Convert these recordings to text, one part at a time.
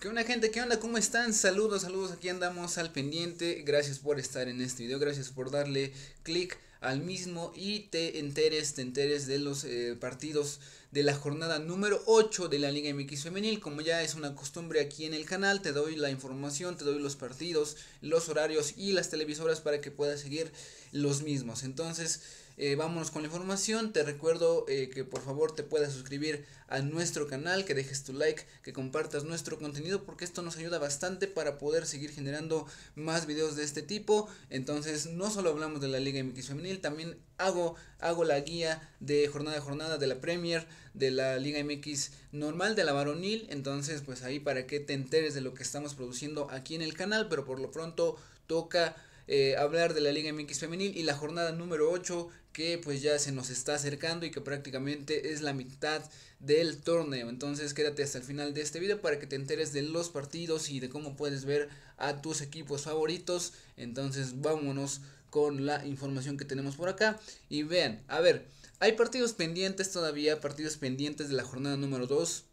¿Qué onda gente? ¿Qué onda? ¿Cómo están? Saludos, saludos, aquí andamos al pendiente. Gracias por estar en este video, gracias por darle click al mismo y te enteres, te enteres de los eh, partidos de la jornada número 8 de la Liga MX Femenil. Como ya es una costumbre aquí en el canal, te doy la información, te doy los partidos, los horarios y las televisoras para que puedas seguir los mismos. Entonces, eh, vámonos con la información. Te recuerdo eh, que por favor te puedas suscribir a nuestro canal, que dejes tu like, que compartas nuestro contenido, porque esto nos ayuda bastante para poder seguir generando más videos de este tipo. Entonces, no solo hablamos de la Liga MX Femenil, también hago, hago la guía de jornada a jornada de la Premier, de la Liga MX normal, de la varonil. Entonces, pues ahí para que te enteres de lo que estamos produciendo aquí en el canal. Pero por lo pronto toca eh, hablar de la Liga MX femenil y la jornada número 8 que pues ya se nos está acercando y que prácticamente es la mitad del torneo. Entonces quédate hasta el final de este video para que te enteres de los partidos y de cómo puedes ver a tus equipos favoritos. Entonces vámonos con la información que tenemos por acá. Y vean, a ver, hay partidos pendientes todavía, partidos pendientes de la jornada número 2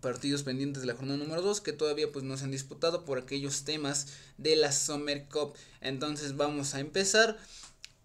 partidos pendientes de la jornada número 2 que todavía pues no se han disputado por aquellos temas de la Summer Cup. Entonces vamos a empezar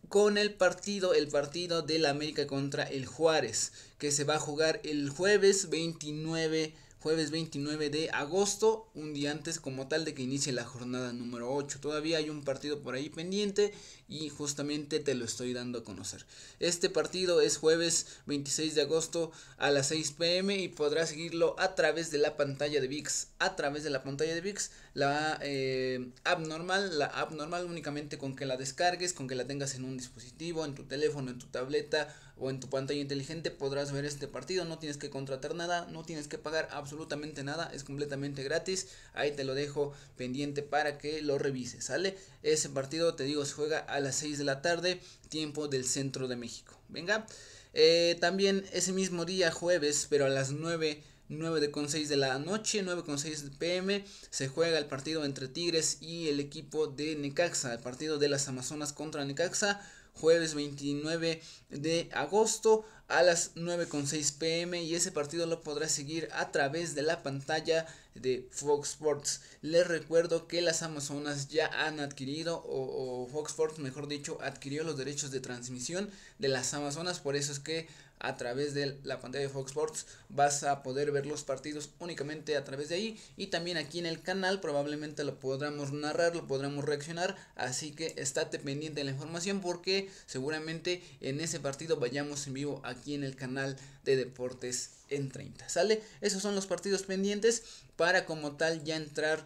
con el partido, el partido la América contra el Juárez, que se va a jugar el jueves 29 jueves 29 de agosto, un día antes como tal de que inicie la jornada número 8. Todavía hay un partido por ahí pendiente y justamente te lo estoy dando a conocer. Este partido es jueves 26 de agosto a las 6 pm y podrás seguirlo a través de la pantalla de VIX. A través de la pantalla de VIX, la eh, app normal, la app normal únicamente con que la descargues, con que la tengas en un dispositivo, en tu teléfono, en tu tableta o en tu pantalla inteligente podrás ver este partido. No tienes que contratar nada, no tienes que pagar absolutamente absolutamente nada, es completamente gratis. Ahí te lo dejo pendiente para que lo revises, ¿sale? Ese partido, te digo, se juega a las 6 de la tarde, tiempo del centro de México. Venga, eh, también ese mismo día, jueves, pero a las 9. 9.6 de la noche, con 9.6 pm, se juega el partido entre Tigres y el equipo de Necaxa, el partido de las Amazonas contra Necaxa, jueves 29 de agosto a las 9.6 pm y ese partido lo podrás seguir a través de la pantalla de Fox Sports. Les recuerdo que las Amazonas ya han adquirido o, Fox Sports mejor dicho adquirió los derechos de transmisión de las Amazonas por eso es que a través de la pantalla de Fox Sports vas a poder ver los partidos únicamente a través de ahí y también aquí en el canal probablemente lo podremos narrar, lo podremos reaccionar, así que estate pendiente de la información porque seguramente en ese partido vayamos en vivo a aquí en el canal de deportes en 30. ¿Sale? Esos son los partidos pendientes para como tal ya entrar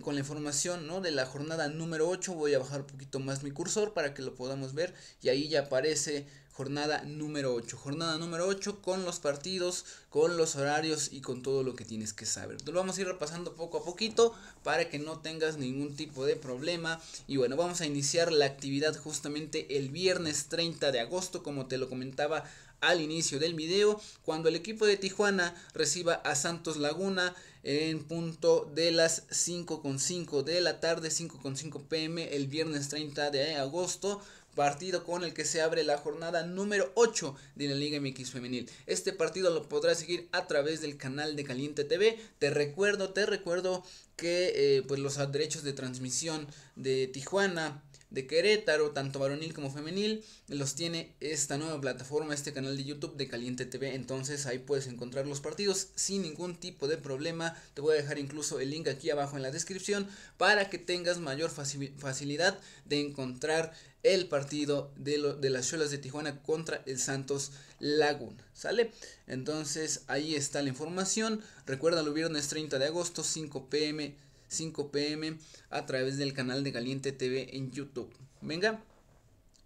con la información ¿no? de la jornada número 8. Voy a bajar un poquito más mi cursor para que lo podamos ver y ahí ya aparece jornada número 8. Jornada número 8 con los partidos, con los horarios y con todo lo que tienes que saber. Lo vamos a ir repasando poco a poquito para que no tengas ningún tipo de problema. Y bueno, vamos a iniciar la actividad justamente el viernes 30 de agosto, como te lo comentaba al inicio del video, cuando el equipo de Tijuana reciba a Santos Laguna en punto de las 5.5 de la tarde, 5.5 pm el viernes 30 de agosto partido con el que se abre la jornada número 8 de la Liga MX Femenil. Este partido lo podrás seguir a través del canal de Caliente TV. Te recuerdo, te recuerdo que eh, pues los derechos de transmisión de Tijuana de Querétaro, tanto varonil como femenil, los tiene esta nueva plataforma, este canal de YouTube de Caliente TV, entonces ahí puedes encontrar los partidos sin ningún tipo de problema, te voy a dejar incluso el link aquí abajo en la descripción para que tengas mayor facilidad de encontrar el partido de, de las Cholas de Tijuana contra el Santos Laguna, ¿sale? Entonces ahí está la información, recuerda el viernes 30 de agosto, 5 pm 5 pm a través del canal de Caliente TV en YouTube. Venga.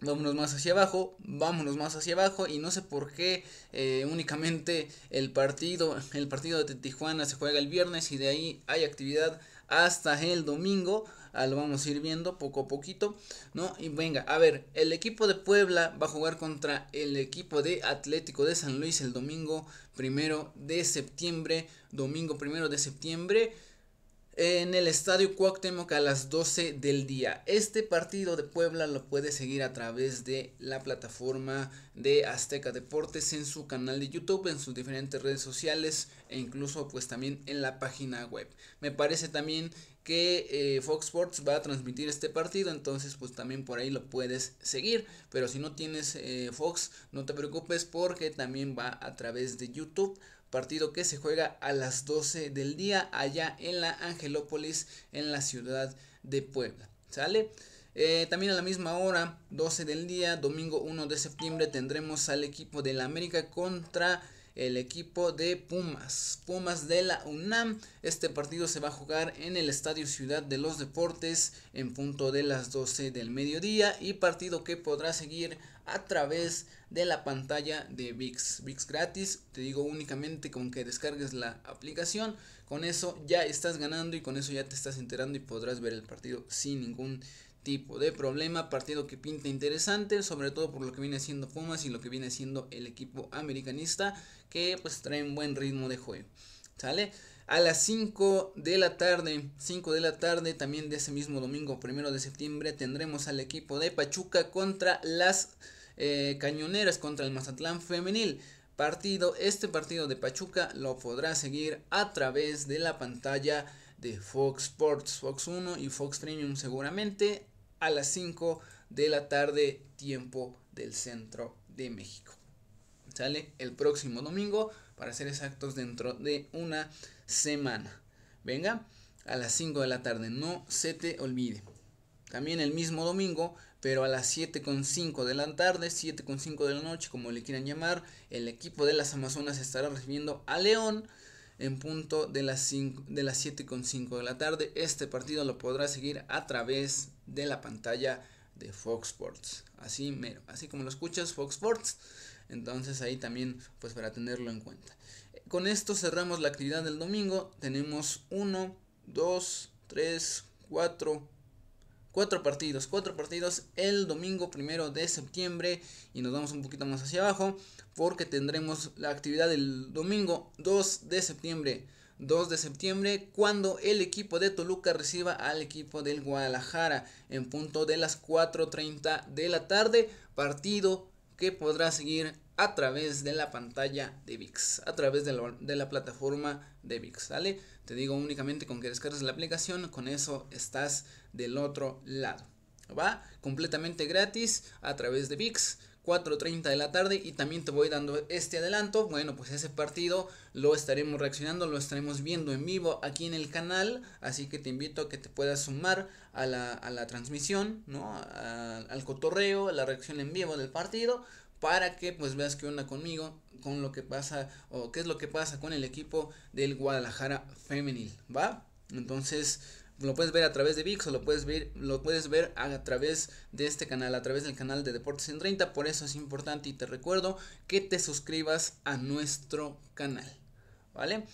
Vámonos más hacia abajo, vámonos más hacia abajo y no sé por qué eh, únicamente el partido, el partido de Tijuana se juega el viernes y de ahí hay actividad hasta el domingo. Ah, lo vamos a ir viendo poco a poquito, ¿no? Y venga, a ver, el equipo de Puebla va a jugar contra el equipo de Atlético de San Luis el domingo primero de septiembre, domingo primero de septiembre en el Estadio Cuauhtémoc a las 12 del día. Este partido de Puebla lo puedes seguir a través de la plataforma de Azteca Deportes en su canal de YouTube, en sus diferentes redes sociales e incluso pues también en la página web. Me parece también que eh, Fox Sports va a transmitir este partido, entonces pues también por ahí lo puedes seguir, pero si no tienes eh, Fox no te preocupes porque también va a través de YouTube partido que se juega a las 12 del día allá en la Angelópolis, en la ciudad de Puebla. ¿Sale? Eh, también a la misma hora, 12 del día, domingo 1 de septiembre, tendremos al equipo de la América contra el equipo de Pumas. Pumas de la UNAM. Este partido se va a jugar en el Estadio Ciudad de los Deportes en punto de las 12 del mediodía y partido que podrá seguir a través de la pantalla de VIX. VIX gratis, te digo únicamente con que descargues la aplicación. Con eso ya estás ganando y con eso ya te estás enterando y podrás ver el partido sin ningún tipo de problema. Partido que pinta interesante, sobre todo por lo que viene haciendo Pumas y lo que viene haciendo el equipo americanista, que pues trae un buen ritmo de juego. ¿Sale? A las 5 de la tarde, 5 de la tarde también de ese mismo domingo, primero de septiembre, tendremos al equipo de Pachuca contra las eh, Cañoneras contra el Mazatlán Femenil. Partido, este partido de Pachuca lo podrá seguir a través de la pantalla de Fox Sports, Fox 1 y Fox Premium seguramente a las 5 de la tarde tiempo del centro de México. Sale el próximo domingo, para ser exactos, dentro de una semana. Venga, a las 5 de la tarde, no se te olvide. También el mismo domingo pero a las 7.5 de la tarde, 7.5 de la noche, como le quieran llamar, el equipo de las Amazonas estará recibiendo a León en punto de las, 7.5 de la tarde. Este partido lo podrá seguir a través de la pantalla de Fox Sports. Así mero, así como lo escuchas, Fox Sports. Entonces ahí también, pues para tenerlo en cuenta. Con esto cerramos la actividad del domingo. Tenemos 1, 2, 3, 4, Cuatro partidos, cuatro partidos el domingo primero de septiembre y nos vamos un poquito más hacia abajo porque tendremos la actividad del domingo 2 de septiembre. 2 de septiembre cuando el equipo de Toluca reciba al equipo del Guadalajara en punto de las 4.30 de la tarde, partido que podrá seguir a través de la pantalla de VIX, a través de la, de la plataforma de VIX, ¿sale? Te digo únicamente con que descargues la aplicación, con eso estás del otro lado. Va completamente gratis a través de VIX. 4.30 de la tarde y también te voy dando este adelanto. Bueno, pues ese partido lo estaremos reaccionando, lo estaremos viendo en vivo aquí en el canal. Así que te invito a que te puedas sumar a la, transmisión, al cotorreo, a la reacción en vivo del partido para que pues veas qué onda conmigo, con lo que pasa o qué es lo que pasa con el equipo del Guadalajara femenil, ¿va? Entonces lo puedes ver a través de VIX o lo puedes ver, lo puedes ver a, través de este canal, a través del canal de Deportes en 30, por eso es importante y te recuerdo que te suscribas a nuestro canal, ¿vale?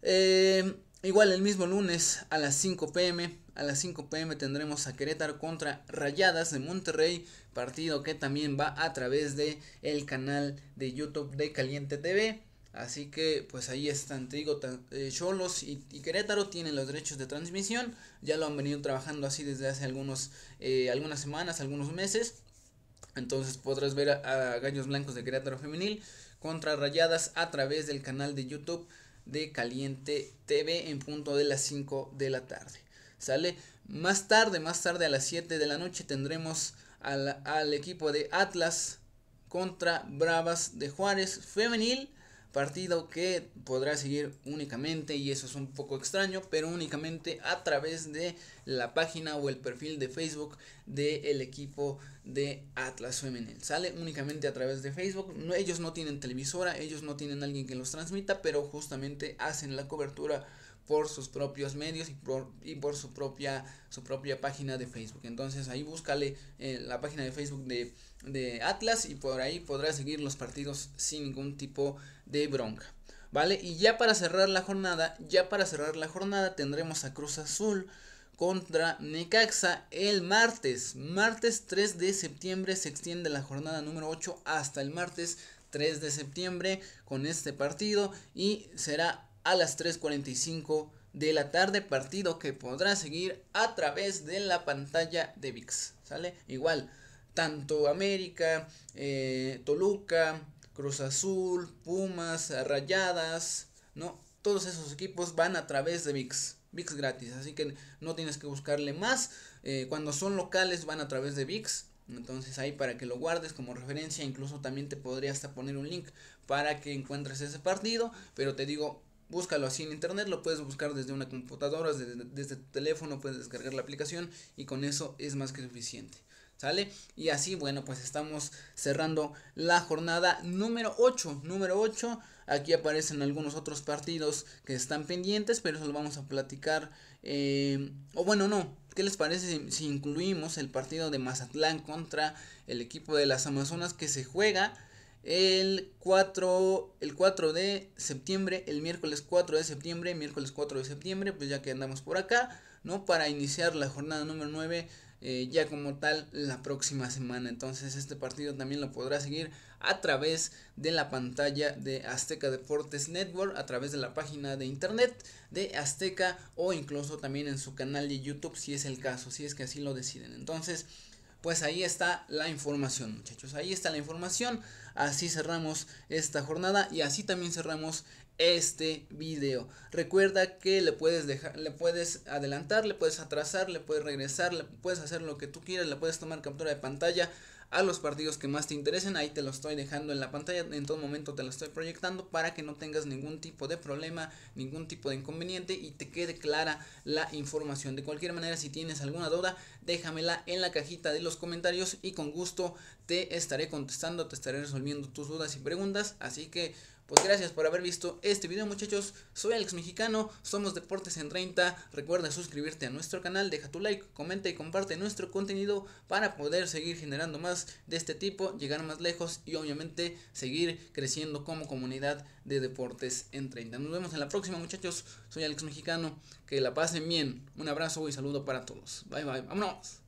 Eh, igual el mismo lunes a las 5 pm a las 5 pm tendremos a Querétaro contra Rayadas de Monterrey, partido que también va a través de el canal de YouTube de Caliente TV. Así que pues ahí están, Trigo, eh, Cholos y, Querétaro tienen los derechos de transmisión, ya lo han venido trabajando así desde hace algunos, eh, algunas semanas, algunos meses. Entonces podrás ver a, gaños Gallos Blancos de Querétaro Femenil contra Rayadas a través del canal de YouTube de Caliente TV en punto de las 5 de la tarde. ¿Sale? Más tarde, más tarde a las 7 de la noche tendremos al, equipo de Atlas contra Bravas de Juárez femenil partido que podrá seguir únicamente, y eso es un poco extraño, pero únicamente a través de la página o el perfil de Facebook del equipo de Atlas Femenil. Sale únicamente a través de Facebook. ellos no tienen televisora, ellos no tienen alguien que los transmita, pero justamente hacen la cobertura por sus propios medios y por, por su, propia, su propia página de Facebook. Entonces ahí búscale eh, la página de Facebook de, Atlas y por ahí podrá seguir los partidos sin ningún tipo de bronca. ¿Vale? Y ya para cerrar la jornada, ya para cerrar la jornada tendremos a Cruz Azul contra Necaxa el martes. Martes 3 de septiembre se extiende la jornada número 8 hasta el martes 3 de septiembre con este partido y será a las 3.45 de la tarde, partido que podrá seguir a través de la pantalla de VIX, ¿sale? Igual, tanto América, eh, Toluca, Cruz Azul, Pumas, Rayadas, ¿no? Todos esos equipos van a través de VIX. VIX gratis, así que no tienes que buscarle más. Eh, cuando son locales van a través de VIX. Entonces ahí para que lo guardes como referencia, incluso también te podría hasta poner un link para que encuentres ese partido. Pero te digo, búscalo así en internet, lo puedes buscar desde una computadora, desde, tu teléfono, puedes descargar la aplicación y con eso es más que suficiente. ¿Sale? Y así, bueno, pues estamos cerrando la jornada número 8. Número 8. Aquí aparecen algunos otros partidos que están pendientes, pero eso lo vamos a platicar. Eh, o bueno, no. ¿Qué les parece si incluimos el partido de Mazatlán contra el equipo de las Amazonas que se juega el 4, el de septiembre, el miércoles 4 de septiembre, miércoles 4 de septiembre, pues ya que andamos por acá, ¿no? Para iniciar la jornada número 9 eh, ya como tal la próxima semana. Entonces este partido también lo podrá seguir a través de la pantalla de Azteca Deportes Network, a través de la página de internet de Azteca o incluso también en su canal de YouTube si es el caso, si es que así lo deciden. Entonces pues ahí está la información, muchachos. Ahí está la información. Así cerramos esta jornada y así también cerramos este video. Recuerda que le puedes dejar, le puedes adelantar, le puedes atrasar, le puedes regresar, le puedes hacer lo que tú quieras, le puedes tomar captura de pantalla a los partidos que más te interesen. Ahí te lo estoy dejando en la pantalla, en todo momento te lo estoy proyectando para que no tengas ningún tipo de problema, ningún tipo de inconveniente y te quede clara la información. De cualquier manera, si tienes alguna duda, déjamela en la cajita de los comentarios y con gusto te estaré contestando, te estaré resolviendo tus dudas y preguntas. Así que pues gracias por haber visto este video muchachos. Soy Alex Mexicano, somos Deportes en 30. Recuerda suscribirte a nuestro canal, deja tu like, comenta y comparte nuestro contenido para poder seguir generando más de este tipo, llegar más lejos y obviamente seguir creciendo como comunidad de Deportes en 30. Nos vemos en la próxima muchachos. Soy Alex Mexicano. Que la pasen bien. Un abrazo y saludo para todos. Bye bye. Vámonos.